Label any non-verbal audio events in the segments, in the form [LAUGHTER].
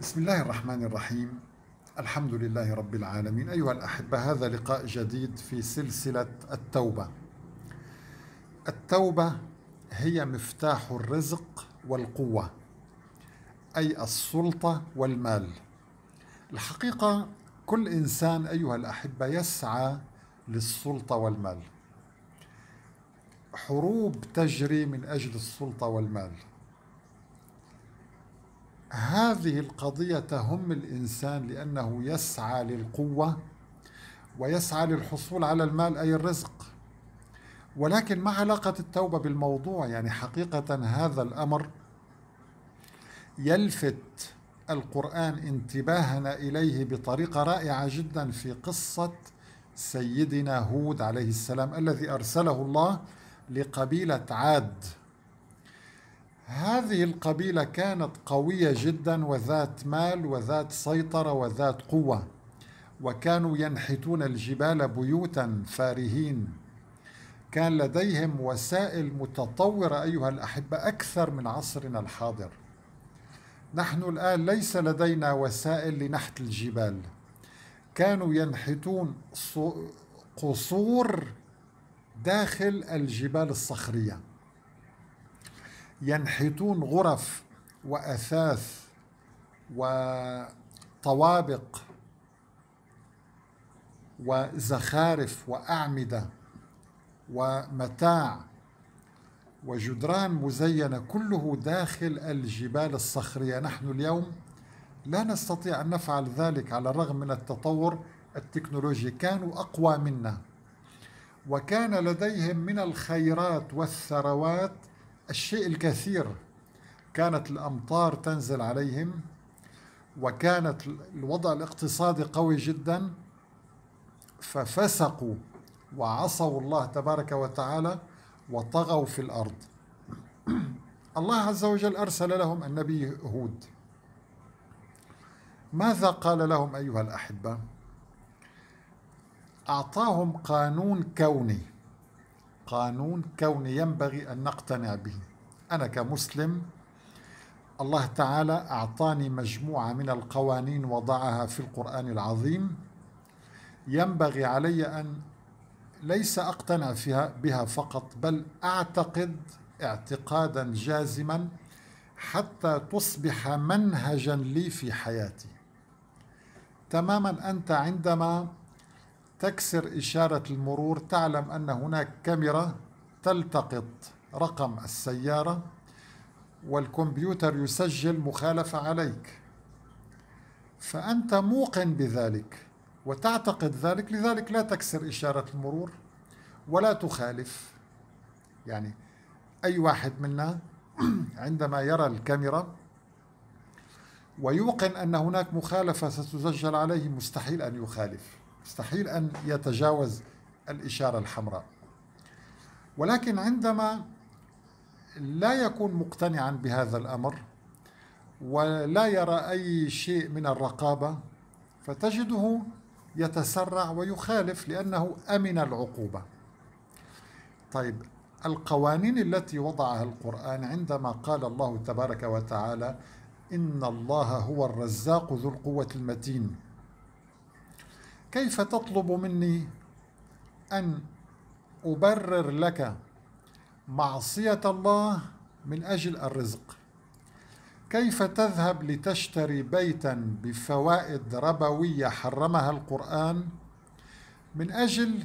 بسم الله الرحمن الرحيم الحمد لله رب العالمين أيها الأحبة هذا لقاء جديد في سلسلة التوبة التوبة هي مفتاح الرزق والقوة أي السلطة والمال الحقيقة كل إنسان أيها الأحبة يسعى للسلطة والمال حروب تجري من أجل السلطة والمال هذه القضية تهم الإنسان لأنه يسعى للقوة ويسعى للحصول على المال أي الرزق ولكن ما علاقة التوبة بالموضوع يعني حقيقة هذا الأمر يلفت القرآن انتباهنا إليه بطريقة رائعة جدا في قصة سيدنا هود عليه السلام الذي أرسله الله لقبيلة عاد هذه القبيلة كانت قوية جدا وذات مال وذات سيطرة وذات قوة وكانوا ينحتون الجبال بيوتا فارهين كان لديهم وسائل متطورة أيها الأحبة أكثر من عصرنا الحاضر نحن الآن ليس لدينا وسائل لنحت الجبال كانوا ينحتون قصور داخل الجبال الصخريه ينحتون غرف وأثاث وطوابق وزخارف وأعمدة ومتاع وجدران مزينة كله داخل الجبال الصخرية نحن اليوم لا نستطيع أن نفعل ذلك على الرغم من التطور التكنولوجي كانوا أقوى منا وكان لديهم من الخيرات والثروات الشيء الكثير كانت الأمطار تنزل عليهم وكانت الوضع الاقتصادي قوي جدا ففسقوا وعصوا الله تبارك وتعالى وطغوا في الأرض الله عز وجل أرسل لهم النبي هود ماذا قال لهم أيها الأحبة؟ أعطاهم قانون كوني قانون كوني ينبغي أن نقتنع به أنا كمسلم الله تعالى أعطاني مجموعة من القوانين وضعها في القرآن العظيم ينبغي علي أن ليس أقتنع فيها بها فقط بل أعتقد اعتقادا جازما حتى تصبح منهجا لي في حياتي تماما أنت عندما تكسر إشارة المرور تعلم أن هناك كاميرا تلتقط رقم السيارة والكمبيوتر يسجل مخالفة عليك فأنت موقن بذلك وتعتقد ذلك لذلك لا تكسر إشارة المرور ولا تخالف يعني أي واحد منا [CLEARS THROAT] عندما يرى الكاميرا ويوقن أن هناك مخالفة ستسجل عليه مستحيل أن يخالف مستحيل أن يتجاوز الإشارة الحمراء ولكن عندما لا يكون مقتنعا بهذا الأمر ولا يرى أي شيء من الرقابة فتجده يتسرع ويخالف لأنه أمن العقوبة طيب القوانين التي وضعها القرآن عندما قال الله تبارك وتعالى إن الله هو الرزاق ذو القوة المتين كيف تطلب مني أن أبرر لك معصية الله من أجل الرزق كيف تذهب لتشتري بيتا بفوائد ربوية حرمها القرآن من أجل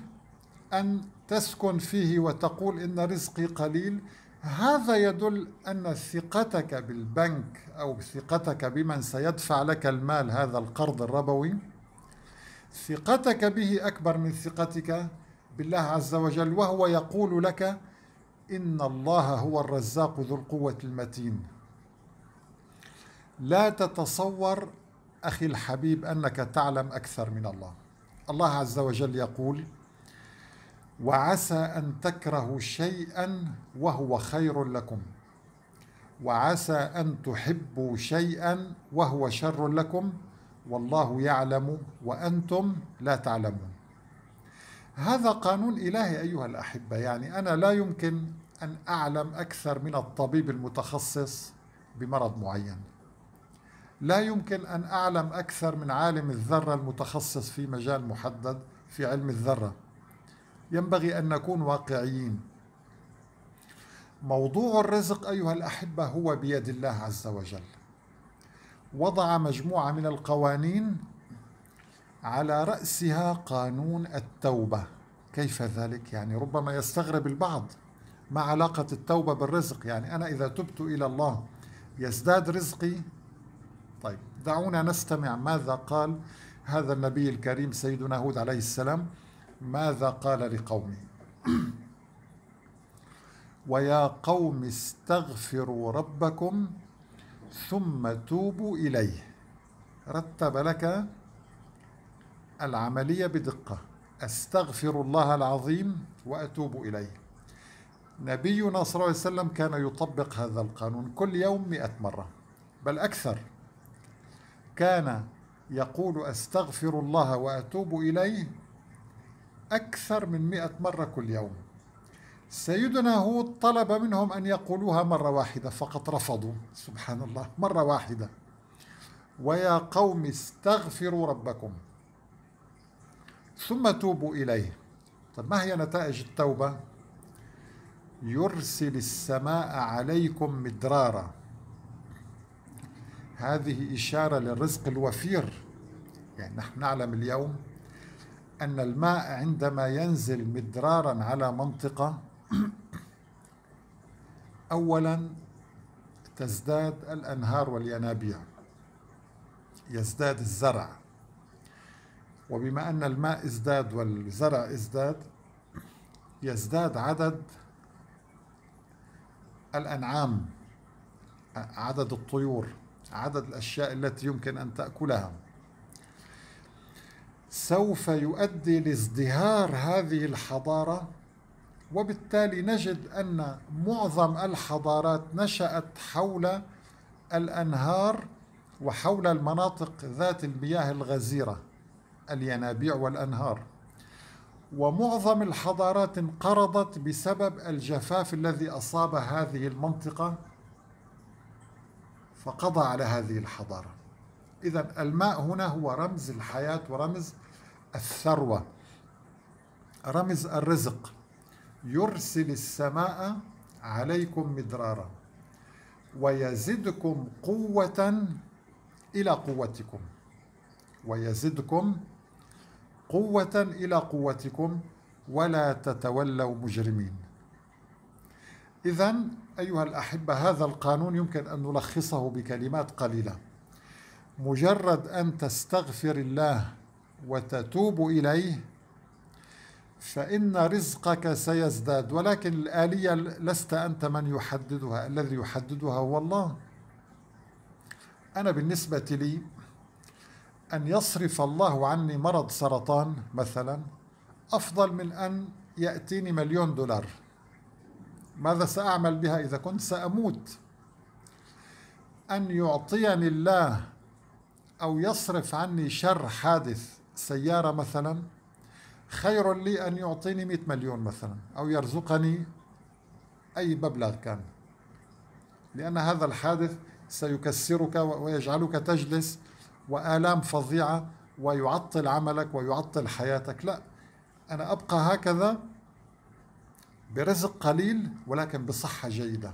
أن تسكن فيه وتقول إن رزقي قليل هذا يدل أن ثقتك بالبنك أو ثقتك بمن سيدفع لك المال هذا القرض الربوي ثقتك به أكبر من ثقتك بالله عز وجل وهو يقول لك إن الله هو الرزاق ذو القوة المتين لا تتصور أخي الحبيب أنك تعلم أكثر من الله الله عز وجل يقول وعسى أن تكرهوا شيئا وهو خير لكم وعسى أن تحبوا شيئا وهو شر لكم والله يعلم وأنتم لا تعلمون هذا قانون إلهي أيها الأحبة يعني أنا لا يمكن أن أعلم أكثر من الطبيب المتخصص بمرض معين لا يمكن أن أعلم أكثر من عالم الذرة المتخصص في مجال محدد في علم الذرة ينبغي أن نكون واقعيين موضوع الرزق أيها الأحبة هو بيد الله عز وجل وضع مجموعة من القوانين على رأسها قانون التوبة كيف ذلك؟ يعني ربما يستغرب البعض ما علاقة التوبة بالرزق يعني أنا إذا تبت إلى الله يزداد رزقي طيب دعونا نستمع ماذا قال هذا النبي الكريم سيدنا هود عليه السلام ماذا قال لقومه [CLEARS THROAT] ويا قوم استغفروا ربكم ثم توبوا إليه رتب لك العملية بدقة أستغفر الله العظيم وأتوب إليه نبينا صلى الله عليه وسلم كان يطبق هذا القانون كل يوم مئة مرة بل أكثر كان يقول أستغفر الله وأتوب إليه أكثر من مئة مرة كل يوم سيدنا هود طلب منهم أن يقولوها مرة واحدة فقط رفضوا سبحان الله مرة واحدة ويا قوم استغفروا ربكم ثم توبوا إليه طب ما هي نتائج التوبة؟ يرسل السماء عليكم مدرارا هذه إشارة للرزق الوفير يعني نحن نعلم اليوم أن الماء عندما ينزل مدرارا على منطقة أولا تزداد الأنهار والينابيع يزداد الزرع وبما أن الماء ازداد والزرع ازداد يزداد عدد الأنعام عدد الطيور عدد الأشياء التي يمكن أن تأكلها سوف يؤدي لازدهار هذه الحضارة وبالتالي نجد أن معظم الحضارات نشأت حول الأنهار وحول المناطق ذات المياه الغزيرة الينابيع والأنهار ومعظم الحضارات انقرضت بسبب الجفاف الذي أصاب هذه المنطقة فقضى على هذه الحضارة إذا الماء هنا هو رمز الحياة ورمز الثروة رمز الرزق يرسل السماء عليكم مدرارا ويزدكم قوة إلى قوتكم ويزدكم قوة إلى قوتكم ولا تتولوا مجرمين إذا أيها الأحبة هذا القانون يمكن أن نلخصه بكلمات قليلة مجرد أن تستغفر الله وتتوب إليه فإن رزقك سيزداد ولكن الآلية لست أنت من يحددها الذي يحددها هو الله أنا بالنسبة لي أن يصرف الله عني مرض سرطان مثلا أفضل من أن يأتيني مليون دولار ماذا سأعمل بها إذا كنت سأموت أن يعطيني الله أو يصرف عني شر حادث سيارة مثلاً خير لي أن يعطيني 100 مليون مثلا أو يرزقني أي مبلغ كان لأن هذا الحادث سيكسرك ويجعلك تجلس وآلام فظيعة ويعطل عملك ويعطل حياتك لا أنا أبقى هكذا برزق قليل ولكن بصحة جيدة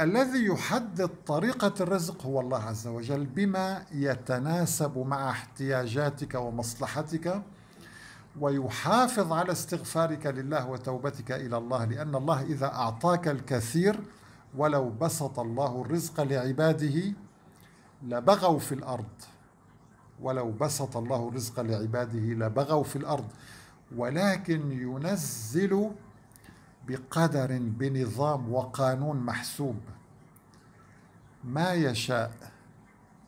الذي يحدد طريقة الرزق هو الله عز وجل بما يتناسب مع احتياجاتك ومصلحتك ويحافظ على استغفارك لله وتوبتك إلى الله لأن الله إذا أعطاك الكثير ولو بسط الله الرزق لعباده لبغوا في الأرض ولو بسط الله الرزق لعباده لبغوا في الأرض ولكن ينزل بقدر بنظام وقانون محسوب ما يشاء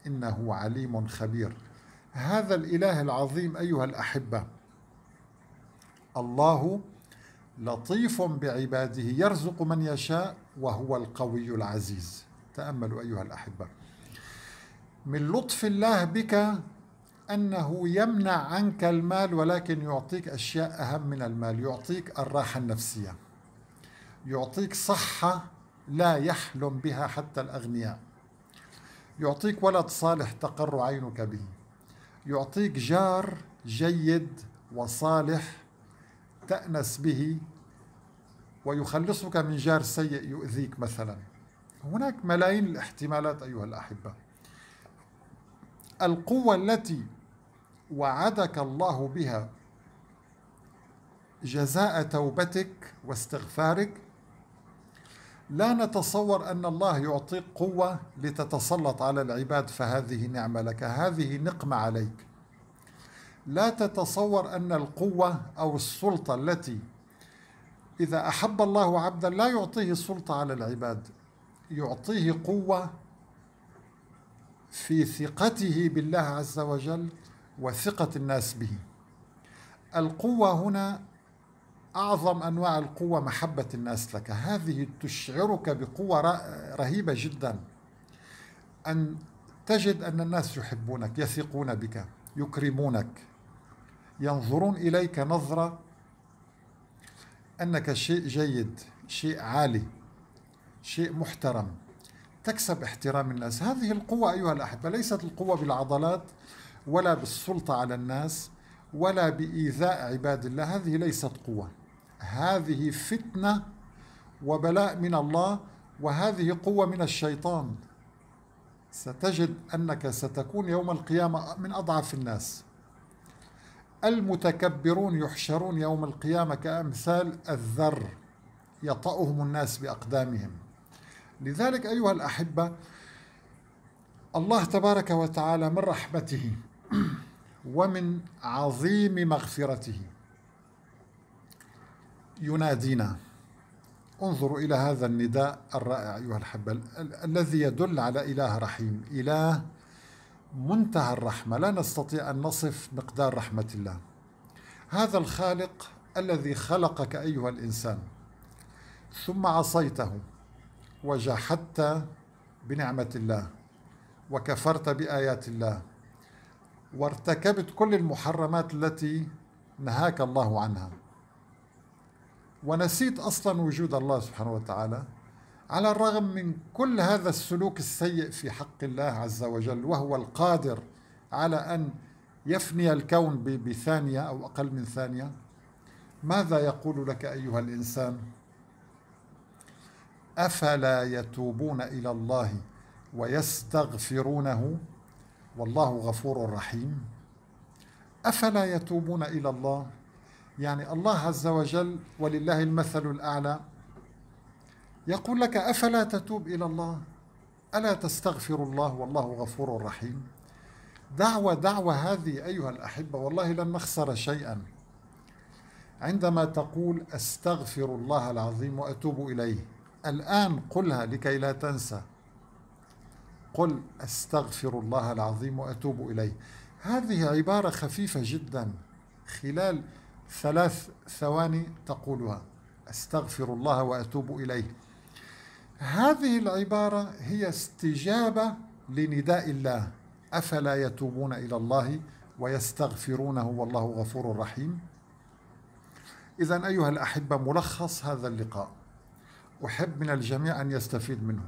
إنه عليم خبير هذا الإله العظيم أيها الأحبة الله لطيف بعباده يرزق من يشاء وهو القوي العزيز تأملوا أيها الأحبة من لطف الله بك أنه يمنع عنك المال ولكن يعطيك أشياء أهم من المال يعطيك الراحة النفسية يعطيك صحة لا يحلم بها حتى الأغنياء يعطيك ولد صالح تقر عينك به يعطيك جار جيد وصالح تأنس به ويخلصك من جار سيء يؤذيك مثلا هناك ملايين الاحتمالات أيها الأحبة القوة التي وعدك الله بها جزاء توبتك واستغفارك لا نتصور أن الله يعطيك قوة لتتسلط على العباد فهذه نعمة لك هذه نقمة عليك لا تتصور أن القوة أو السلطة التي إذا أحب الله عبدا لا يعطيه السلطة على العباد يعطيه قوة في ثقته بالله عز وجل وثقة الناس به القوة هنا أعظم أنواع القوة محبة الناس لك هذه تشعرك بقوة رهيبة جدا أن تجد أن الناس يحبونك يثقون بك يكرمونك ينظرون إليك نظرة أنك شيء جيد شيء عالي شيء محترم تكسب احترام الناس هذه القوة أيها الأحبة ليست القوة بالعضلات ولا بالسلطة على الناس ولا بإيذاء عباد الله هذه ليست قوة هذه فتنة وبلاء من الله وهذه قوة من الشيطان ستجد أنك ستكون يوم القيامة من أضعف الناس المتكبرون يحشرون يوم القيامة كأمثال الذر يطأهم الناس بأقدامهم لذلك أيها الأحبة الله تبارك وتعالى من رحمته ومن عظيم مغفرته ينادينا انظروا إلى هذا النداء الرائع أيها الحبة الذي يدل على إله رحيم إله منتهى الرحمة لا نستطيع أن نصف مقدار رحمة الله هذا الخالق الذي خلقك أيها الإنسان ثم عصيته وجحدت بنعمة الله وكفرت بآيات الله وارتكبت كل المحرمات التي نهاك الله عنها ونسيت أصلا وجود الله سبحانه وتعالى على الرغم من كل هذا السلوك السيء في حق الله عز وجل وهو القادر على أن يفني الكون بثانية أو أقل من ثانية ماذا يقول لك أيها الإنسان؟ أفلا يتوبون إلى الله ويستغفرونه والله غفور رحيم أفلا يتوبون إلى الله؟ يعني الله عز وجل ولله المثل الأعلى يقول لك أفلا تتوب إلى الله ألا تستغفر الله والله غفور رحيم دعوة دعوة هذه أيها الأحبة والله لن نخسر شيئا عندما تقول أستغفر الله العظيم وأتوب إليه الآن قلها لكي لا تنسى قل أستغفر الله العظيم وأتوب إليه هذه عبارة خفيفة جدا خلال ثلاث ثواني تقولها أستغفر الله وأتوب إليه هذه العبارة هي استجابة لنداء الله أفلا يتوبون إلى الله ويستغفرونه والله غفور رحيم إذا أيها الأحبة ملخص هذا اللقاء أحب من الجميع أن يستفيد منه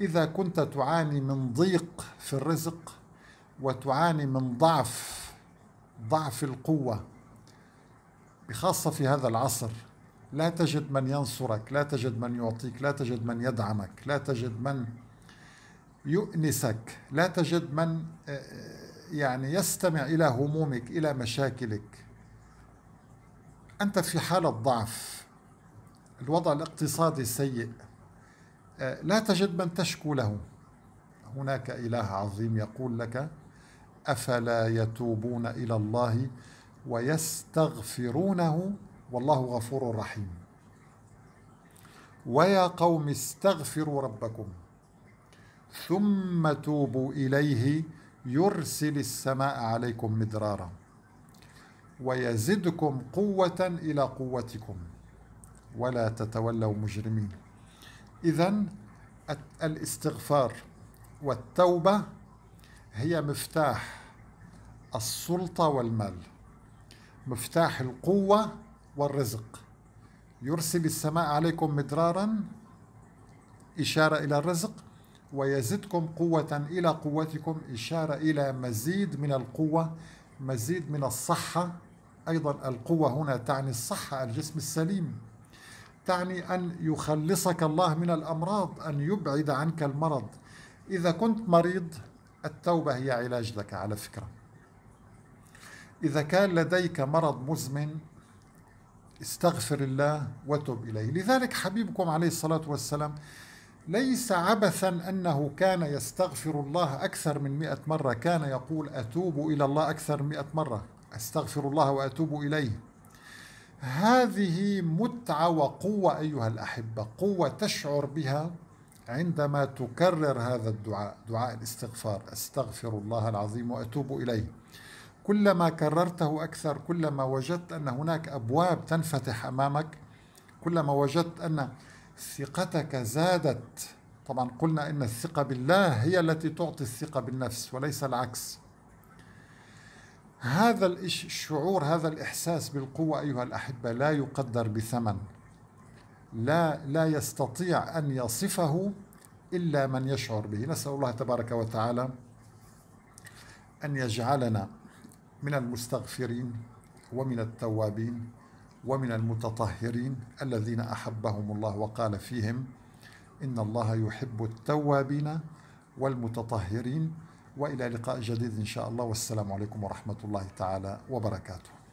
إذا كنت تعاني من ضيق في الرزق وتعاني من ضعف ضعف القوة بخاصة في هذا العصر لا تجد من ينصرك لا تجد من يعطيك لا تجد من يدعمك لا تجد من يؤنسك لا تجد من آه، آه، يعني يستمع إلى همومك إلى مشاكلك أنت في حالة ضعف الوضع الاقتصادي سيء آه، لا تجد من تشكو له هناك إله عظيم يقول لك أفلا يتوبون إلى الله ويستغفرونه والله غفور رحيم ويا قوم استغفروا ربكم ثم توبوا إليه يرسل السماء عليكم مدرارا ويزدكم قوة إلى قوتكم ولا تتولوا مجرمين إذا الاستغفار والتوبة هي مفتاح السلطة والمال مفتاح القوة والرزق يرسل السماء عليكم مدرارا إشارة إلى الرزق ويزدكم قوة إلى قوتكم إشارة إلى مزيد من القوة مزيد من الصحة أيضا القوة هنا تعني الصحة الجسم السليم تعني أن يخلصك الله من الأمراض أن يبعد عنك المرض إذا كنت مريض التوبة هي علاج لك على فكرة إذا كان لديك مرض مزمن استغفر الله وتب إليه لذلك حبيبكم عليه الصلاة والسلام ليس عبثا أنه كان يستغفر الله أكثر من مئة مرة كان يقول أتوب إلى الله أكثر من مئة مرة أستغفر الله وأتوب إليه هذه متعة وقوة أيها الأحبة قوة تشعر بها عندما تكرر هذا الدعاء دعاء الاستغفار أستغفر الله العظيم وأتوب إليه كلما كررته أكثر كلما وجدت أن هناك أبواب تنفتح أمامك كلما وجدت أن ثقتك زادت طبعا قلنا أن الثقة بالله هي التي تعطي الثقة بالنفس وليس العكس هذا الشعور هذا الإحساس بالقوة أيها الأحبة لا يقدر بثمن لا لا يستطيع أن يصفه إلا من يشعر به نسأل الله تبارك وتعالى أن يجعلنا من المستغفرين ومن التوابين ومن المتطهرين الذين أحبهم الله وقال فيهم إن الله يحب التوابين والمتطهرين وإلى لقاء جديد إن شاء الله والسلام عليكم ورحمة الله تعالى وبركاته